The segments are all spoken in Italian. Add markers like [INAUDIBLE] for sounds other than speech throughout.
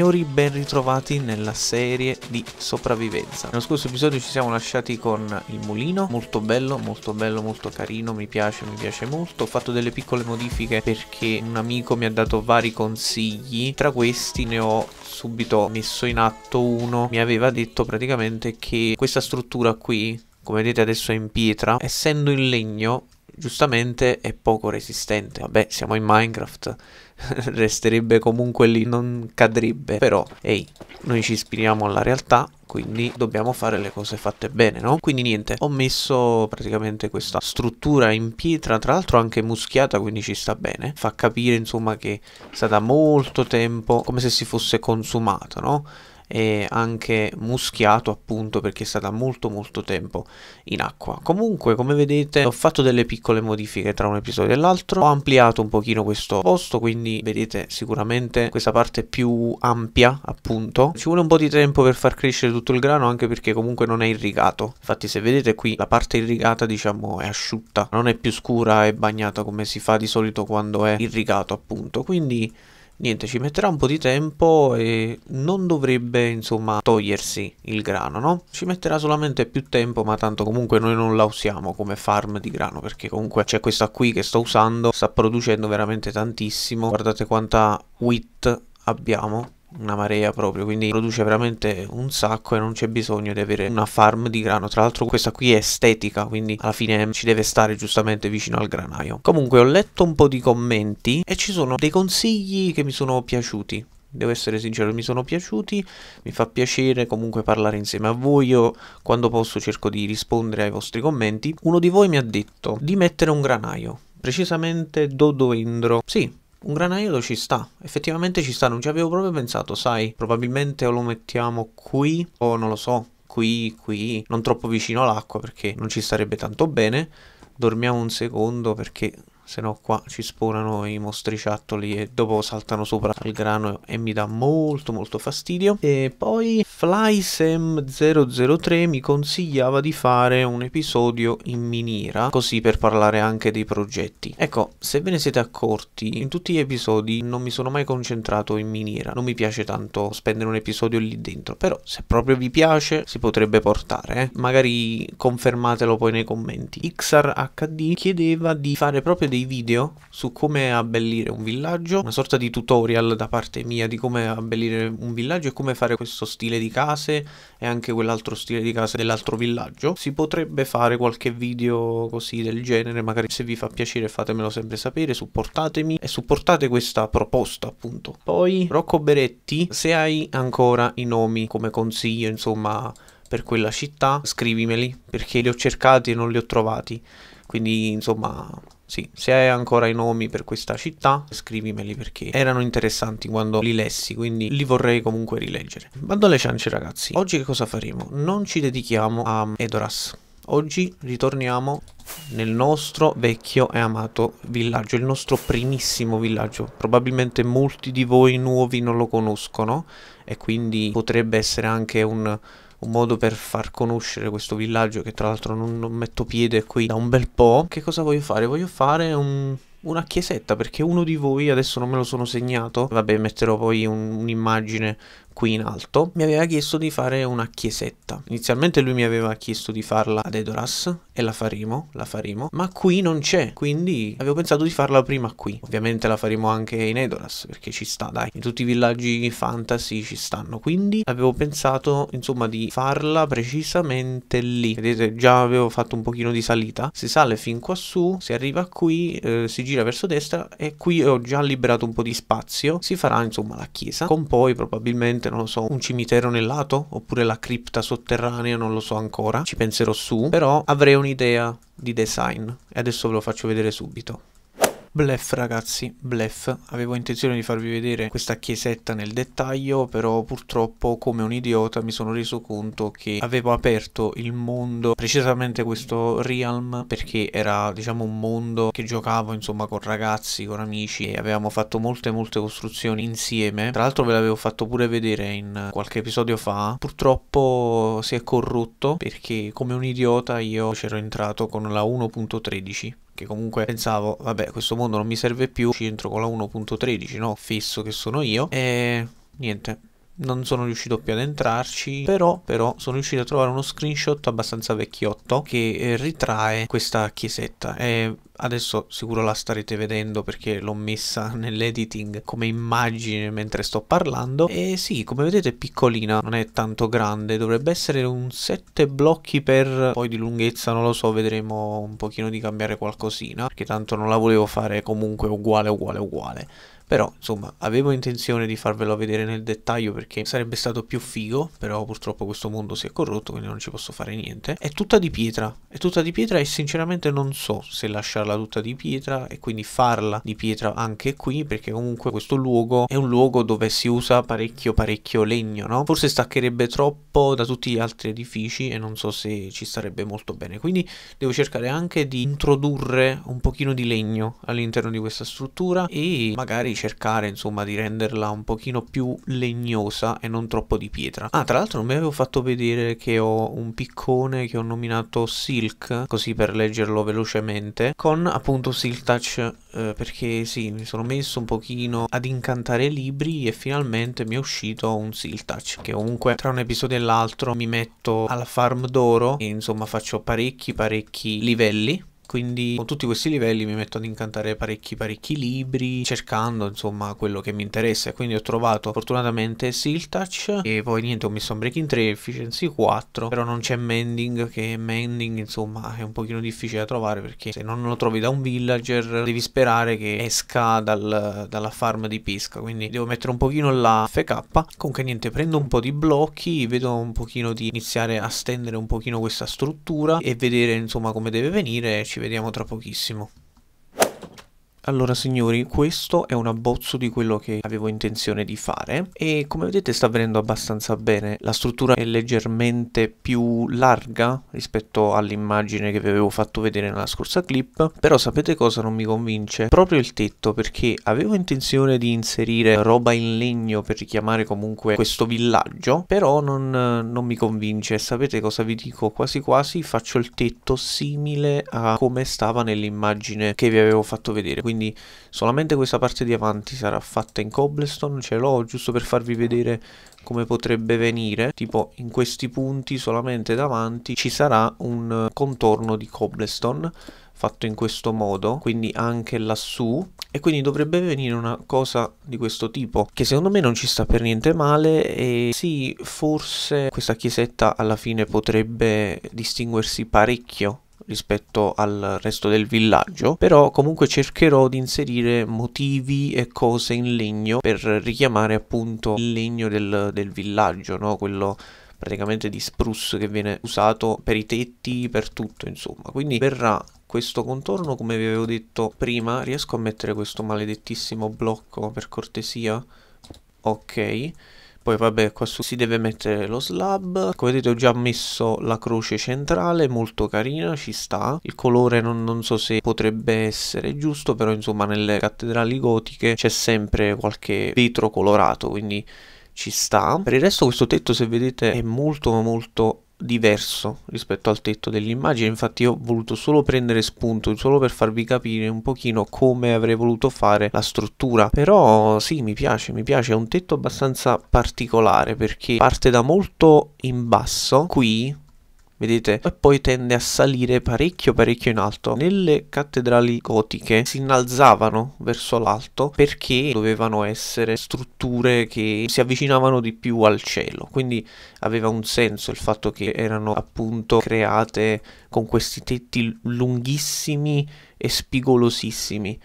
Signori, ben ritrovati nella serie di sopravvivenza. Nello scorso episodio ci siamo lasciati con il mulino, molto bello, molto bello, molto carino, mi piace, mi piace molto. Ho fatto delle piccole modifiche perché un amico mi ha dato vari consigli, tra questi ne ho subito messo in atto uno. Mi aveva detto praticamente che questa struttura qui, come vedete adesso è in pietra, essendo in legno, giustamente è poco resistente. Vabbè, siamo in Minecraft [LAUGHS] resterebbe comunque lì, non cadrebbe. Però, ehi, noi ci ispiriamo alla realtà quindi dobbiamo fare le cose fatte bene, no? Quindi niente, ho messo praticamente questa struttura in pietra, tra l'altro anche muschiata, quindi ci sta bene. Fa capire, insomma, che è stata molto tempo come se si fosse consumato, no? e anche muschiato appunto perché è stata molto molto tempo in acqua. Comunque come vedete ho fatto delle piccole modifiche tra un episodio e l'altro, ho ampliato un pochino questo posto quindi vedete sicuramente questa parte più ampia appunto. Ci vuole un po' di tempo per far crescere tutto il grano anche perché comunque non è irrigato, infatti se vedete qui la parte irrigata diciamo è asciutta, non è più scura e bagnata come si fa di solito quando è irrigato appunto, quindi niente ci metterà un po' di tempo e non dovrebbe insomma togliersi il grano no? ci metterà solamente più tempo ma tanto comunque noi non la usiamo come farm di grano perché comunque c'è questa qui che sto usando sta producendo veramente tantissimo guardate quanta wheat abbiamo una marea proprio quindi produce veramente un sacco e non c'è bisogno di avere una farm di grano tra l'altro questa qui è estetica quindi alla fine ci deve stare giustamente vicino al granaio comunque ho letto un po' di commenti e ci sono dei consigli che mi sono piaciuti devo essere sincero, mi sono piaciuti, mi fa piacere comunque parlare insieme a voi, io quando posso cerco di rispondere ai vostri commenti. Uno di voi mi ha detto di mettere un granaio, precisamente Dodoendro. Sì, un granaiolo ci sta, effettivamente ci sta, non ci avevo proprio pensato, sai, probabilmente o lo mettiamo qui o non lo so, qui, qui, non troppo vicino all'acqua perché non ci starebbe tanto bene. Dormiamo un secondo perché se no qua ci spawnano i mostriciattoli e dopo saltano sopra al grano e mi dà molto molto fastidio e poi FlySem003 mi consigliava di fare un episodio in miniera così per parlare anche dei progetti ecco se ve ne siete accorti in tutti gli episodi non mi sono mai concentrato in miniera non mi piace tanto spendere un episodio lì dentro però se proprio vi piace si potrebbe portare eh? magari confermatelo poi nei commenti XRHD chiedeva di fare proprio dei dei video su come abbellire un villaggio, una sorta di tutorial da parte mia di come abbellire un villaggio e come fare questo stile di case e anche quell'altro stile di case dell'altro villaggio. Si potrebbe fare qualche video così del genere, magari se vi fa piacere fatemelo sempre sapere, supportatemi e supportate questa proposta appunto. Poi Rocco Beretti, se hai ancora i nomi come consiglio insomma per quella città, scrivimeli perché li ho cercati e non li ho trovati. Quindi, insomma, sì, se hai ancora i nomi per questa città, scrivimeli perché erano interessanti quando li lessi, quindi li vorrei comunque rileggere. Vado alle ciance ragazzi. Oggi che cosa faremo? Non ci dedichiamo a Edoras. Oggi ritorniamo nel nostro vecchio e amato villaggio, il nostro primissimo villaggio. Probabilmente molti di voi nuovi non lo conoscono e quindi potrebbe essere anche un un modo per far conoscere questo villaggio che tra l'altro non, non metto piede qui da un bel po'. Che cosa voglio fare? Voglio fare un una chiesetta perché uno di voi adesso non me lo sono segnato vabbè metterò poi un'immagine qui in alto, mi aveva chiesto di fare una chiesetta. Inizialmente lui mi aveva chiesto di farla ad Edoras e la faremo, la faremo, ma qui non c'è, quindi avevo pensato di farla prima qui. Ovviamente la faremo anche in Edoras, perché ci sta, dai, in tutti i villaggi fantasy ci stanno, quindi avevo pensato, insomma, di farla precisamente lì. Vedete, già avevo fatto un pochino di salita, si sale fin quassù, si arriva qui, eh, si gira verso destra e qui ho già liberato un po' di spazio, si farà, insomma, la chiesa, con poi probabilmente sicuramente, non lo so, un cimitero nel lato oppure la cripta sotterranea, non lo so ancora, ci penserò su, però avrei un'idea di design e adesso ve lo faccio vedere subito. Bluff ragazzi, bluff. avevo intenzione di farvi vedere questa chiesetta nel dettaglio però purtroppo come un idiota mi sono reso conto che avevo aperto il mondo, precisamente questo Realm perché era diciamo un mondo che giocavo insomma con ragazzi, con amici e avevamo fatto molte molte costruzioni insieme, tra l'altro ve l'avevo fatto pure vedere in qualche episodio fa, purtroppo si è corrotto perché come un idiota io c'ero entrato con la 1.13 perché comunque pensavo, vabbè, questo mondo non mi serve più, ci entro con la 1.13, no? Fisso che sono io e niente, non sono riuscito più ad entrarci, però, però sono riuscito a trovare uno screenshot abbastanza vecchiotto che eh, ritrae questa chiesetta. È adesso sicuro la starete vedendo perché l'ho messa [LAUGHS] nell'editing come immagine mentre sto parlando e sì come vedete è piccolina non è tanto grande dovrebbe essere un 7 blocchi per poi di lunghezza non lo so vedremo un pochino di cambiare qualcosina perché tanto non la volevo fare comunque uguale uguale uguale però insomma avevo intenzione di farvelo vedere nel dettaglio perché sarebbe stato più figo però purtroppo questo mondo si è corrotto quindi non ci posso fare niente è tutta di pietra è tutta di pietra e sinceramente non so se lasciarla tutta di pietra e quindi farla di pietra anche qui perché comunque questo luogo è un luogo dove si usa parecchio parecchio legno no? forse staccherebbe troppo da tutti gli altri edifici e non so se ci starebbe molto bene quindi devo cercare anche di introdurre un pochino di legno all'interno di questa struttura e magari cercare insomma di renderla un pochino più legnosa e non troppo di pietra. Ah, tra l'altro non mi avevo fatto vedere che ho un piccone che ho nominato Silk, così per leggerlo velocemente, con appunto Silk Touch eh, perché sì, mi sono messo un pochino ad incantare libri e finalmente mi è uscito un Silk Touch che comunque tra un episodio e l'altro mi metto alla farm d'oro e insomma faccio parecchi parecchi livelli quindi con tutti questi livelli mi metto ad incantare parecchi parecchi libri cercando insomma quello che mi interessa quindi ho trovato fortunatamente Seal Touch e poi niente ho messo un Breaking 3 Efficiency 4 però non c'è Mending che Mending insomma è un pochino difficile da trovare perché se non lo trovi da un villager devi sperare che esca dal, dalla farm di pesca quindi devo mettere un pochino la FK comunque niente prendo un po' di blocchi vedo un pochino di iniziare a stendere un pochino questa struttura e vedere insomma come deve venire ci vediamo tra pochissimo. Allora signori, questo è un abbozzo di quello che avevo intenzione di fare e come vedete sta venendo abbastanza bene. La struttura è leggermente più larga rispetto all'immagine che vi avevo fatto vedere nella scorsa clip, però sapete cosa non mi convince? Proprio il tetto, perché avevo intenzione di inserire roba in legno per richiamare comunque questo villaggio, però non, non mi convince. Sapete cosa vi dico? Quasi quasi faccio il tetto simile a come stava nell'immagine che vi avevo fatto vedere, quindi quindi solamente questa parte di avanti sarà fatta in cobblestone, ce l'ho giusto per farvi vedere come potrebbe venire, tipo in questi punti solamente davanti ci sarà un contorno di cobblestone fatto in questo modo, quindi anche lassù e quindi dovrebbe venire una cosa di questo tipo che secondo me non ci sta per niente male e sì forse questa chiesetta alla fine potrebbe distinguersi parecchio rispetto al resto del villaggio, però comunque cercherò di inserire motivi e cose in legno per richiamare appunto il legno del, del villaggio, no? quello praticamente di spruce che viene usato per i tetti, per tutto insomma. Quindi verrà questo contorno, come vi avevo detto prima, riesco a mettere questo maledettissimo blocco per cortesia? Ok poi vabbè qua su si deve mettere lo slab Come vedete ho già messo la croce centrale Molto carina, ci sta Il colore non, non so se potrebbe essere giusto Però insomma nelle cattedrali gotiche c'è sempre qualche vetro colorato Quindi ci sta Per il resto questo tetto se vedete è molto molto diverso rispetto al tetto dell'immagine infatti ho voluto solo prendere spunto solo per farvi capire un pochino come avrei voluto fare la struttura però sì mi piace mi piace è un tetto abbastanza particolare perché parte da molto in basso qui vedete, e poi tende a salire parecchio parecchio in alto. Nelle cattedrali gotiche si innalzavano verso l'alto perché dovevano essere strutture che si avvicinavano di più al cielo, quindi aveva un senso il fatto che erano appunto create con questi tetti lunghissimi e spigolosissimi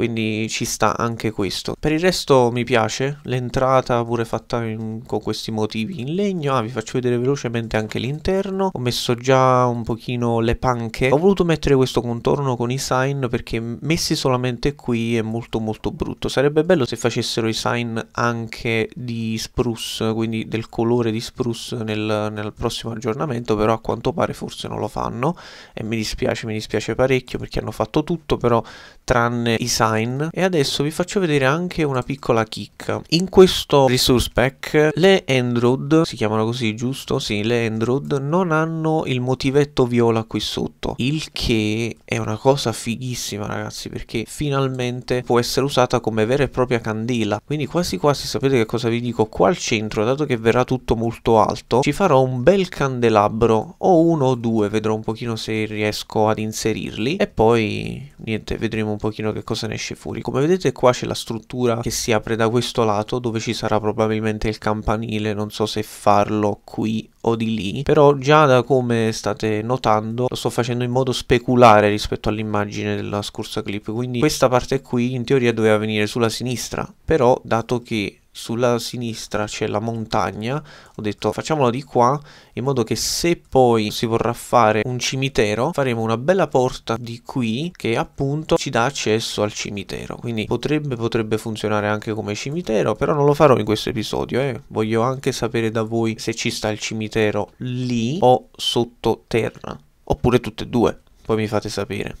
quindi ci sta anche questo. Per il resto mi piace, l'entrata pure fatta in, con questi motivi in legno, ah, vi faccio vedere velocemente anche l'interno, ho messo già un pochino le panche, ho voluto mettere questo contorno con i sign perché messi solamente qui è molto molto brutto, sarebbe bello se facessero i sign anche di spruce, quindi del colore di spruce nel, nel prossimo aggiornamento, però a quanto pare forse non lo fanno e mi dispiace, mi dispiace parecchio perché hanno fatto tutto, però tranne i sign Vine e adesso vi faccio vedere anche una piccola chicca. In questo resource pack le Android, si chiamano così giusto? Sì, le Android non hanno il motivetto viola qui sotto, il che è una cosa fighissima ragazzi perché finalmente può essere usata come vera e propria candela. Quindi quasi quasi sapete che cosa vi dico? Qua al centro, dato che verrà tutto molto alto, ci farò un bel candelabro o uno o due, vedrò un pochino se riesco ad inserirli e poi niente, vedremo un pochino che cosa ne ne esce fuori. Come vedete qua c'è la struttura che si apre da questo lato dove ci sarà probabilmente il campanile, non so se farlo qui o di lì, però già da come state notando lo sto facendo in modo speculare rispetto all'immagine della scorsa clip, quindi questa parte qui in teoria doveva venire sulla sinistra, però dato che sulla sinistra c'è la montagna, ho detto facciamola di qua in modo che se poi si vorrà fare un cimitero faremo una bella porta di qui che appunto ci dà accesso al cimitero, quindi potrebbe, potrebbe funzionare anche come cimitero, però non lo farò in questo episodio, eh. voglio anche sapere da voi se ci sta il cimitero lì o sottoterra, oppure tutte e due, poi mi fate sapere.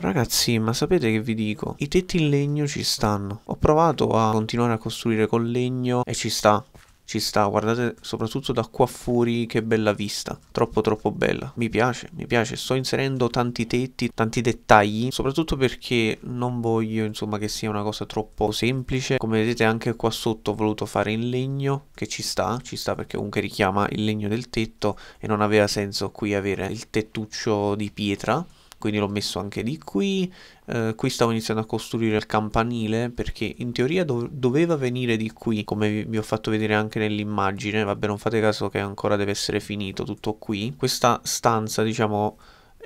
Ragazzi, ma sapete che vi dico? I tetti in legno ci stanno. Ho provato a continuare a costruire con legno e ci sta ci sta, guardate soprattutto da qua fuori che bella vista, troppo troppo bella, mi piace, mi piace, sto inserendo tanti tetti, tanti dettagli, soprattutto perché non voglio insomma che sia una cosa troppo semplice, come vedete anche qua sotto ho voluto fare in legno, che ci sta, ci sta perché comunque richiama il legno del tetto e non aveva senso qui avere il tettuccio di pietra, quindi l'ho messo anche di qui, eh, qui stavo iniziando a costruire il campanile perché in teoria dov doveva venire di qui, come vi, ho fatto vedere anche nell'immagine, vabbè non fate caso che ancora deve essere finito tutto qui, questa stanza diciamo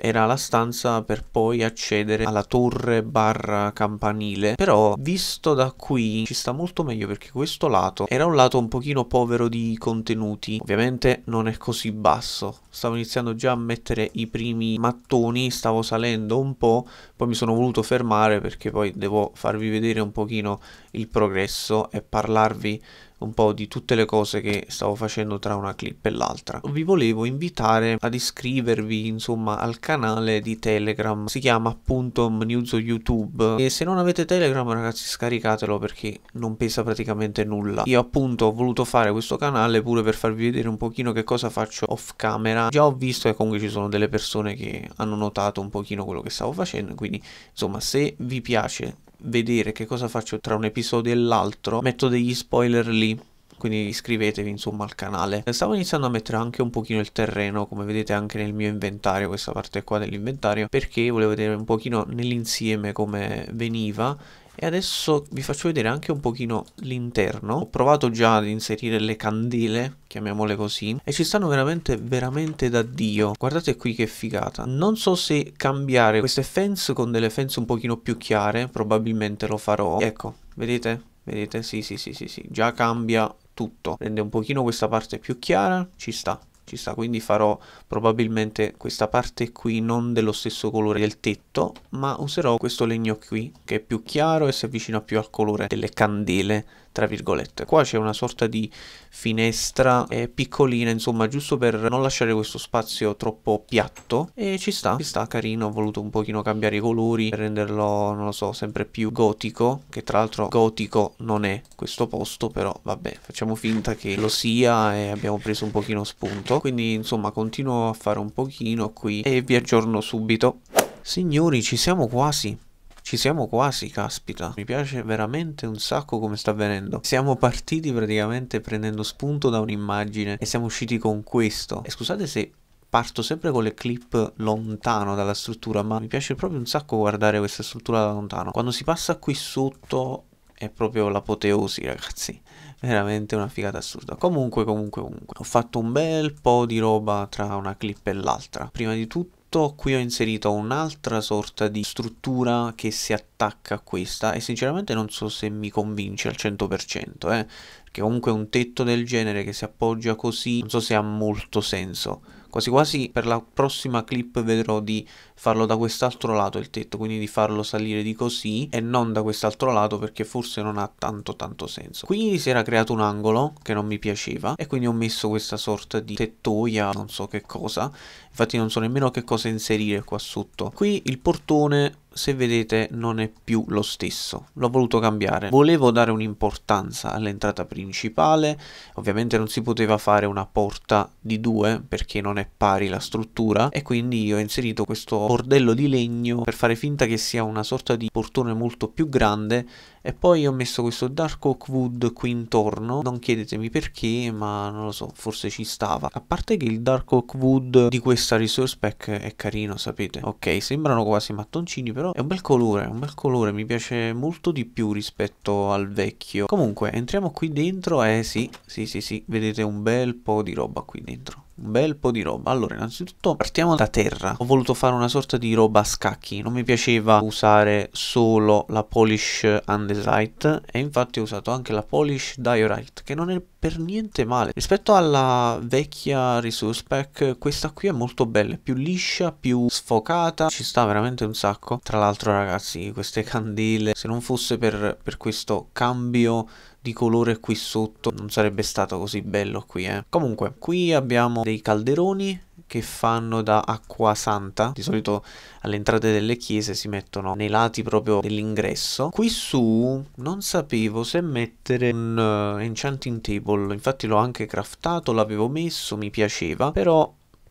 era la stanza per poi accedere alla torre barra campanile però visto da qui ci sta molto meglio perché questo lato era un lato un pochino povero di contenuti ovviamente non è così basso stavo iniziando già a mettere i primi mattoni stavo salendo un po' poi mi sono voluto fermare perché poi devo farvi vedere un pochino il progresso e parlarvi un po' di tutte le cose che stavo facendo tra una clip e l'altra. Vi volevo invitare ad iscrivervi insomma al canale di Telegram, si chiama appunto Mnews YouTube e se non avete Telegram ragazzi scaricatelo perché non pesa praticamente nulla. Io appunto ho voluto fare questo canale pure per farvi vedere un pochino che cosa faccio off camera, già ho visto che comunque ci sono delle persone che hanno notato un pochino quello che stavo facendo, quindi insomma se vi piace vedere che cosa faccio tra un episodio e l'altro, metto degli spoiler lì quindi iscrivetevi insomma al canale. Stavo iniziando a mettere anche un pochino il terreno, come vedete anche nel mio inventario, questa parte qua dell'inventario, perché volevo vedere un pochino nell'insieme come veniva e adesso vi faccio vedere anche un pochino l'interno. Ho provato già ad inserire le candele, chiamiamole così, e ci stanno veramente, veramente da Dio. Guardate qui che figata. Non so se cambiare queste fence con delle fence un pochino più chiare, probabilmente lo farò. Ecco, vedete? Vedete? Sì, sì, sì, sì, sì. Già cambia tutto. Rende un pochino questa parte più chiara, ci sta ci sta quindi farò probabilmente questa parte qui non dello stesso colore del tetto ma userò questo legno qui che è più chiaro e si avvicina più al colore delle candele tra virgolette. Qua c'è una sorta di finestra eh, piccolina, insomma, giusto per non lasciare questo spazio troppo piatto e ci sta, ci sta carino, ho voluto un pochino cambiare i colori per renderlo, non lo so, sempre più gotico, che tra l'altro gotico non è questo posto, però vabbè, facciamo finta che lo sia e abbiamo preso un pochino spunto, quindi insomma continuo a fare un pochino qui e vi aggiorno subito. Signori, ci siamo quasi. Ci siamo quasi, caspita. Mi piace veramente un sacco come sta avvenendo. Siamo partiti praticamente prendendo spunto da un'immagine e siamo usciti con questo. E scusate se parto sempre con le clip lontano dalla struttura, ma mi piace proprio un sacco guardare questa struttura da lontano. Quando si passa qui sotto è proprio l'apoteosi, ragazzi. Veramente una figata assurda. Comunque, comunque, comunque. Ho fatto un bel po' di roba tra una clip e l'altra. Prima di tutto sotto qui ho inserito un'altra sorta di struttura che si attacca a questa e sinceramente non so se mi convince al 100%, eh? perché comunque un tetto del genere che si appoggia così non so se ha molto senso quasi quasi per la prossima clip vedrò di farlo da quest'altro lato il tetto, quindi di farlo salire di così e non da quest'altro lato perché forse non ha tanto tanto senso. Qui si era creato un angolo che non mi piaceva e quindi ho messo questa sorta di tettoia, non so che cosa, infatti non so nemmeno che cosa inserire qua sotto. Qui il portone se vedete non è più lo stesso l'ho voluto cambiare volevo dare un'importanza all'entrata principale ovviamente non si poteva fare una porta di due perché non è pari la struttura e quindi io ho inserito questo bordello di legno per fare finta che sia una sorta di portone molto più grande e poi ho messo questo dark oak wood qui intorno non chiedetemi perché ma non lo so forse ci stava a parte che il dark oak wood di questa resource pack è carino sapete ok sembrano quasi mattoncini però però è un bel colore, un bel colore, mi piace molto di più rispetto al vecchio. Comunque, entriamo qui dentro, eh sì, sì, sì, sì, vedete un bel po' di roba qui dentro un bel po' di roba. Allora, innanzitutto partiamo da terra. Ho voluto fare una sorta di roba a scacchi. Non mi piaceva usare solo la polish andesite e infatti ho usato anche la polish diorite, che non è per niente male. Rispetto alla vecchia resource pack, questa qui è molto bella, più liscia, più sfocata, ci sta veramente un sacco. Tra l'altro ragazzi, queste candele, se non fosse per, per questo cambio di colore qui sotto non sarebbe stato così bello qui eh. comunque qui abbiamo dei calderoni che fanno da acqua santa di solito alle entrate delle chiese si mettono nei lati proprio dell'ingresso qui su non sapevo se mettere un uh, enchanting table infatti l'ho anche craftato l'avevo messo mi piaceva però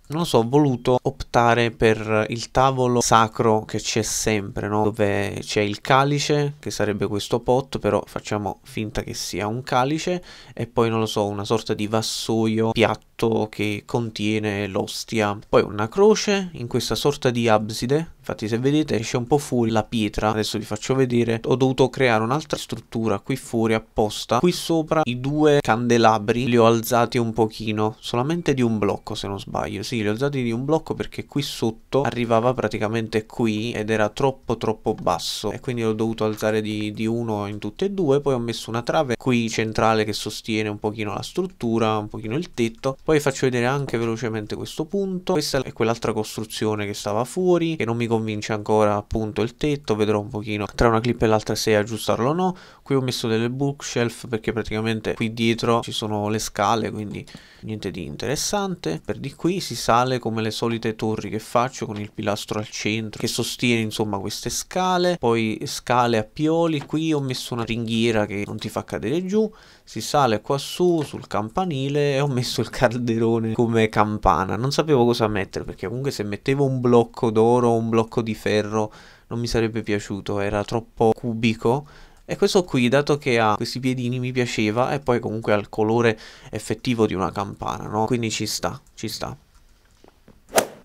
non lo so, ho voluto optare per il tavolo sacro che c'è sempre, no? dove c'è il calice, che sarebbe questo pot, però facciamo finta che sia un calice, e poi non lo so, una sorta di vassoio piatto che contiene l'ostia, poi una croce in questa sorta di abside infatti se vedete esce un po' fuori la pietra adesso vi faccio vedere ho dovuto creare un'altra struttura qui fuori apposta qui sopra i due candelabri li ho alzati un pochino solamente di un blocco se non sbaglio sì li ho alzati di un blocco perché qui sotto arrivava praticamente qui ed era troppo troppo basso e quindi l'ho dovuto alzare di, di uno in tutte e due poi ho messo una trave qui centrale che sostiene un pochino la struttura un pochino il tetto poi faccio vedere anche velocemente questo punto questa è quell'altra costruzione che stava fuori che non mi conviene convince ancora appunto il tetto, vedrò un pochino tra una clip e l'altra se aggiustarlo o no. Qui ho messo delle bookshelf perché praticamente qui dietro ci sono le scale, quindi niente di interessante. Per di qui si sale come le solite torri che faccio con il pilastro al centro che sostiene insomma queste scale, poi scale a pioli, qui ho messo una ringhiera che non ti fa cadere giù, si sale quassù sul campanile e ho messo il calderone come campana. Non sapevo cosa mettere perché comunque se mettevo un blocco d'oro o un blocco di ferro non mi sarebbe piaciuto, era troppo cubico. E questo qui, dato che ha questi piedini, mi piaceva e poi comunque ha il colore effettivo di una campana, no? Quindi ci sta, ci sta.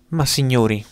Ma signori,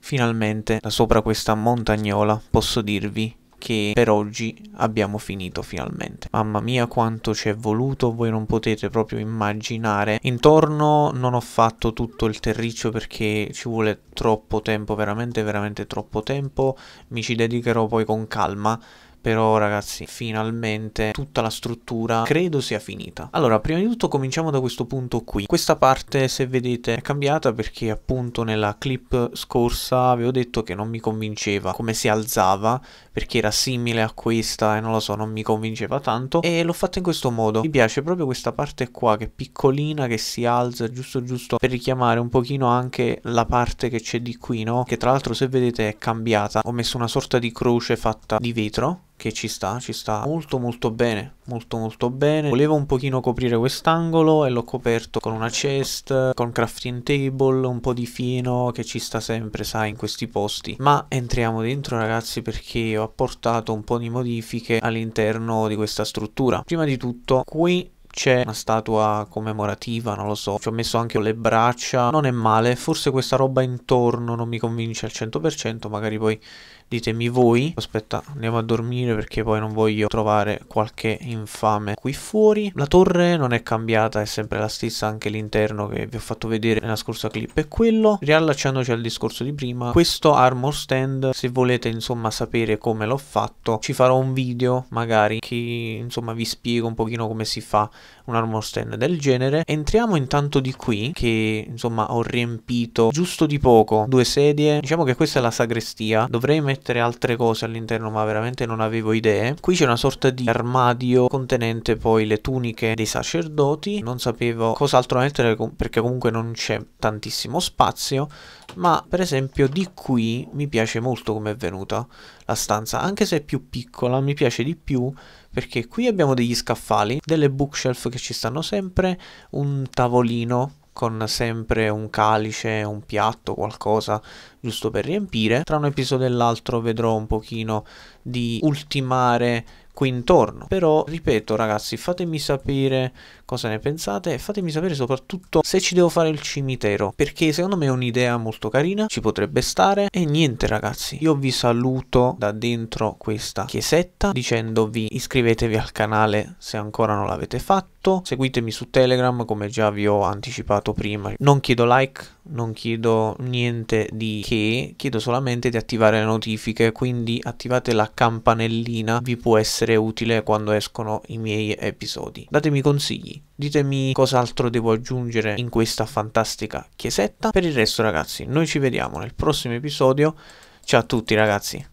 finalmente, da sopra questa montagnola, posso dirvi che per oggi abbiamo finito finalmente. Mamma mia quanto ci è voluto, voi non potete proprio immaginare. Intorno non ho fatto tutto il terriccio perché ci vuole troppo tempo, veramente veramente troppo tempo. Mi ci dedicherò poi con calma però ragazzi finalmente tutta la struttura credo sia finita allora prima di tutto cominciamo da questo punto qui questa parte se vedete è cambiata perché appunto nella clip scorsa avevo detto che non mi convinceva come si alzava perché era simile a questa e non lo so non mi convinceva tanto e l'ho fatta in questo modo mi piace proprio questa parte qua che è piccolina che si alza giusto giusto per richiamare un pochino anche la parte che c'è di qui no che tra l'altro se vedete è cambiata ho messo una sorta di croce fatta di vetro che ci sta, ci sta molto molto bene, molto molto bene. Volevo un pochino coprire quest'angolo e l'ho coperto con una chest, con crafting table, un po' di fino che ci sta sempre, sai, in questi posti. Ma entriamo dentro ragazzi perché ho apportato un po' di modifiche all'interno di questa struttura. Prima di tutto qui c'è una statua commemorativa, non lo so, ci ho messo anche le braccia, non è male, forse questa roba intorno non mi convince al 100%, magari poi Ditemi voi. Aspetta, andiamo a dormire perché poi non voglio trovare qualche infame qui fuori. La torre non è cambiata, è sempre la stessa, anche l'interno che vi ho fatto vedere nella scorsa clip è quello. Riallacciandoci al discorso di prima, questo armor stand, se volete insomma sapere come l'ho fatto, ci farò un video magari che insomma vi spiego un pochino come si fa un armor stand del genere. Entriamo intanto di qui, che insomma ho riempito giusto di poco, due sedie. Diciamo che questa è la sagrestia, dovrei mettere altre cose all'interno ma veramente non avevo idee. Qui c'è una sorta di armadio contenente poi le tuniche dei sacerdoti, non sapevo cos'altro mettere perché comunque non c'è tantissimo spazio, ma per esempio di qui mi piace molto come è venuta la stanza, anche se è più piccola mi piace di più perché qui abbiamo degli scaffali, delle bookshelf che ci stanno sempre, un tavolino con sempre un calice, un piatto, qualcosa giusto per riempire. Tra un episodio e l'altro vedrò un pochino di ultimare qui intorno. Però ripeto ragazzi, fatemi sapere cosa ne pensate fatemi sapere soprattutto se ci devo fare il cimitero perché secondo me è un'idea molto carina ci potrebbe stare e niente ragazzi io vi saluto da dentro questa chiesetta dicendovi iscrivetevi al canale se ancora non l'avete fatto seguitemi su telegram come già vi ho anticipato prima non chiedo like non chiedo niente di che chiedo solamente di attivare le notifiche quindi attivate la campanellina vi può essere utile quando escono i miei episodi datemi consigli Ditemi cos'altro devo aggiungere in questa fantastica chiesetta. Per il resto ragazzi, noi ci vediamo nel prossimo episodio. Ciao a tutti ragazzi!